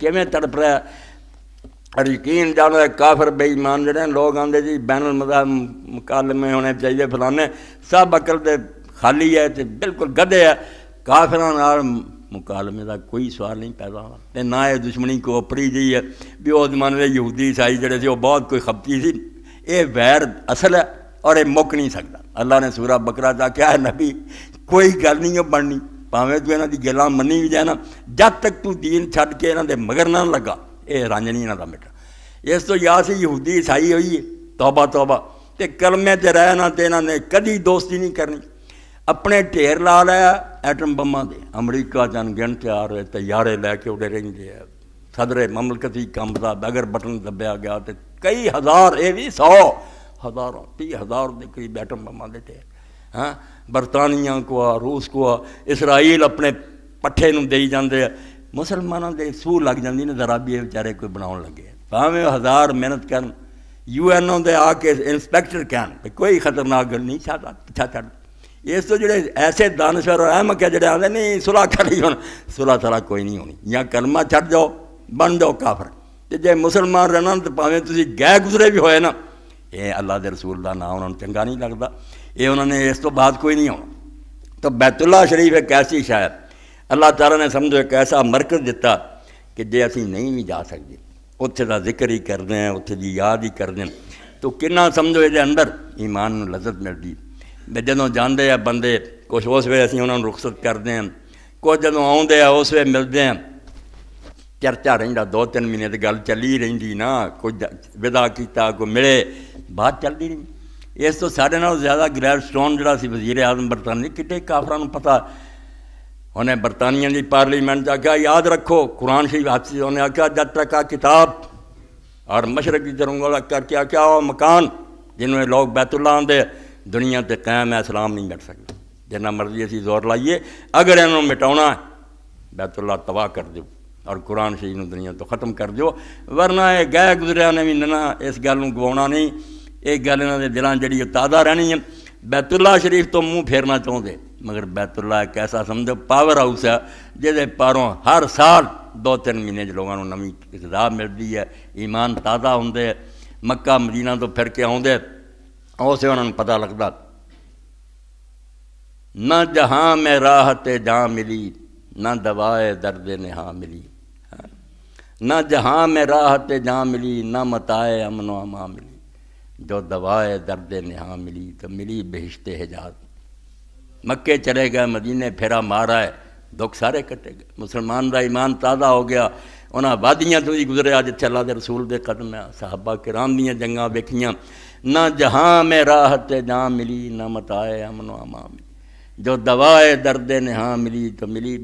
ਕਿਵੇਂ ਤੜਪ ਰਿਹਾ ਔਰ ਯਕੀਨ ਜਾਣੋ ਕਾਫਰ ਬੇਈਮਾਨ ਜਿਹੜੇ ਲੋਕ ਆਂਦੇ ਜੀ ਬੈਨਲ ਮਦਾ ਮੁਕਾਲਮੇ ਹੋਣੇ ਚਾਹੀਦੇ ਫਲਾਣੇ ਸਭ ਅਕਲ ਦੇ ਖਾਲੀ ਹੈ ਤੇ ਬਿਲਕੁਲ ਗਧੇ ਹੈ ਕਾਫਰਾਂ ਨਾਲ ਮੁਕਾਲਮੇ ਦਾ ਕੋਈ ਸਵਾਲ ਨਹੀਂ ਪੈਦਾ ਹੋਣਾ ਤੇ ਨਾ ਇਹ ਦੁਸ਼ਮਣੀ ਕੋਪਰੀ ਜੀ ਹੈ ਵੀ ਉਹ ਜ਼ਮਾਨੇ ਦੇ ਯਹੂਦੀ ਈਸਾਈ ਜਿਹੜੇ ਸੀ ਉਹ ਬਹੁਤ ਕੋਈ ਖਪਤੀ ਸੀ ਇਹ ਵੈਰ ਅਸਲ ਹੈ ਔਰ ਇਹ ਮੁੱਕ ਨਹੀਂ ਸਕਦਾ ਅੱਲਾਹ ਨੇ ਸੂਰਾ ਬਕਰਾ ਦਾ ਕਿਹਾ ਨਬੀ ਕੋਈ ਗੱਲ ਨਹੀਂ ਬਣਨੀ ਭਾਵੇਂ ਤੂੰ ਇਹਨਾਂ ਦੀ ਗੱਲਾਂ ਮੰਨੀ ਵੀ ਜਾਣਾ ਜਦ ਤੱਕ ਤੂੰ ਦੀਨ ਛੱਡ ਕੇ ਇਹਨਾਂ ਦੇ ਮਗਰ ਨਾ ਲੱਗਾ ਇਹ ਰਾਂਝਣੀ ਇਹਨਾਂ ਦਾ ਮਿੱਟਾ ਇਸ ਤੋਂ ਯਾਦ ਸੀ ਯਹੂਦੀ ਈਸਾਈ ਹੋਈ ਤੌਬਾ ਤੌਬਾ ਤੇ ਕਲਮੇ ਤੇ ਰਹਿ ਨਾ ਤੇ ਇਹਨਾਂ ਨੇ ਕਦੀ ਦੋਸਤੀ ਨਹੀਂ ਕਰਨੀ ਆਪਣੇ ਢੇਰ ਲਾ ਲਿਆ ਐਟਮ ਬੰਮਾਂ ਦੇ ਅਮਰੀਕਾ ਜਨ ਗਿਣ ਤਿਆਰ ਤਿਆਰੇ ਲੈ ਕੇ ਉਹਦੇ ਰਹਿੰਦੇ ਆ ਸਦਰੇ ਮਮਲਕਤੀ ਕੰਮ ਦਾ ਬਗਰ ਬਟਨ ਦੱਬਿਆ ਗਿਆ ਤੇ ਕਈ ਹਜ਼ਾਰ ਇਹ ਵੀ 100 ਹਜ਼ਾਰਾਂ 30 ਹਜ਼ਾਰ ਦੇ ਕਰੀਬ ਐਟਮ ਬੰਮਾਂ ਦੇ ਢੇਰ है बरतानिया को आ रूस को आ इसराइल अपने पट्ठे दई जाते मुसलमान के सूह लग जाए दराबीए बेचारे कोई बना लगे भावें हज़ार मेहनत कर यू एन ओ दे आके इंस्पैक्टर कह कोई खतरनाक गल नहीं छा छ इस तो जोड़े ऐसे दानश्वर अहमक है जो आते नहीं सुलह ही हो सुलह थला कोई नहीं होनी या कलमा छट जाओ बन जाओ काफर तो जे मुसलमान रहना तो भावें गह गुजरे भी होए ना ये अल्लाह के रसूल का ना उन्होंने चंगा नहीं लगता ये उन्होंने इस ਇਸ ਤੋਂ कोई नहीं ਨਹੀਂ तो बैतुल्ला शरीफ एक ऐसी शायद अल्लाह तारा ने समझो एक ऐसा मरकज दिता कि जे असी नहीं भी जा सकते उत्थे का जिक्र ही करते हैं उत्थे की याद ही करते हैं तो कि समझो ये अंदर ईमान लजत मिलती जो जाते हैं बंदे कुछ उस वे असं उन्होंने रुखसत करते हैं कुछ जो आ उस वे मिलते हैं चर्चा रहा दो तीन महीने तो गल चली रही ना कोई विदा किया कोई मिले बात चलती रही इस तो साढ़े ना ज़्यादा ग्रैव स्टोन जरा वजीर आजम बरतानी कितने काफर पता उन्हें बरतानिया की पार्लीमेंट आख्या याद रखो कुरान शरीफ हाथ से उन्हें आख्या जब तक आ किताब और मशरक जरूर करके आख्या वो मकान जिन्होंने लोग बैतुल्ला आते दुनिया से कैम है सलाम नहीं मिट सकते जिन्ना मर्जी असी जोर लाइए अगर इन्हों मिटा बैतुल्ला तबाह कर दो और कुरान शरीफ दुनिया तो खत्म कर दो वरना यह गह गुजरिया ने भी ना इस गलू गवा नहीं ਇਹ ਗੱਲ ਇਹਨਾਂ ਦੇ ਦਿਲਾਂ ਜਿਹੜੀ ਤਾਜ਼ਾ ਰਹਿਣੀ ਹੈ ਬੈਤੁੱਲਾ ਸ਼ਰੀਫ ਤੋਂ ਮੂੰਹ ਫੇਰਨਾ ਚਾਹੁੰਦੇ ਮਗਰ ਬੈਤੁੱਲਾ ਇੱਕ ਐਸਾ ਸਮਝੋ ਪਾਵਰ ਹਾਊਸ ਹੈ ਜਿਹਦੇ ਪਾਰੋਂ ਹਰ ਸਾਲ ਦੋ ਤਿੰਨ ਮਹੀਨੇ 'ਚ ਲੋਕਾਂ ਨੂੰ ਨਵੀਂ ਇਕਤਦਾ ਮਿਲਦੀ ਹੈ ਈਮਾਨ ਤਾਜ਼ਾ ਹੁੰਦੇ ਹੈ ਮੱਕਾ ਮਦੀਨਾ ਤੋਂ ਫਿਰ ਕੇ ਆਉਂਦੇ ਉਸੇ ਉਹਨਾਂ ਨੂੰ ਪਤਾ ਲੱਗਦਾ ਨਾ ਜਹਾਂ ਮੈਂ ਰਾਹਤ ਜਾਂ ਮਿਲੀ ਨਾ ਦਵਾਏ ਦਰਦ ਨਹਾ ਮਿਲੀ ਨਾ जहाँ में राहत जहाँ मिली ना मताए अमन अमा मिली जो दवाए दर्द नहा मिली तो मिली बहिश्त हिजाज मक्के चले गए मदीने फेरा मारा है दुख सारे कटे गए मुसलमान का ईमान ताज़ा हो गया उन्हें वादियाँ तो ही गुजरे जिथे चला के रसूल के कदम है साहबा किराम दिया जंगा वेखिया ना जहां में राहत जहाँ मिली ना मताए अमनो अमां मिली जो दवाए दर्द नहा मिली तो मिली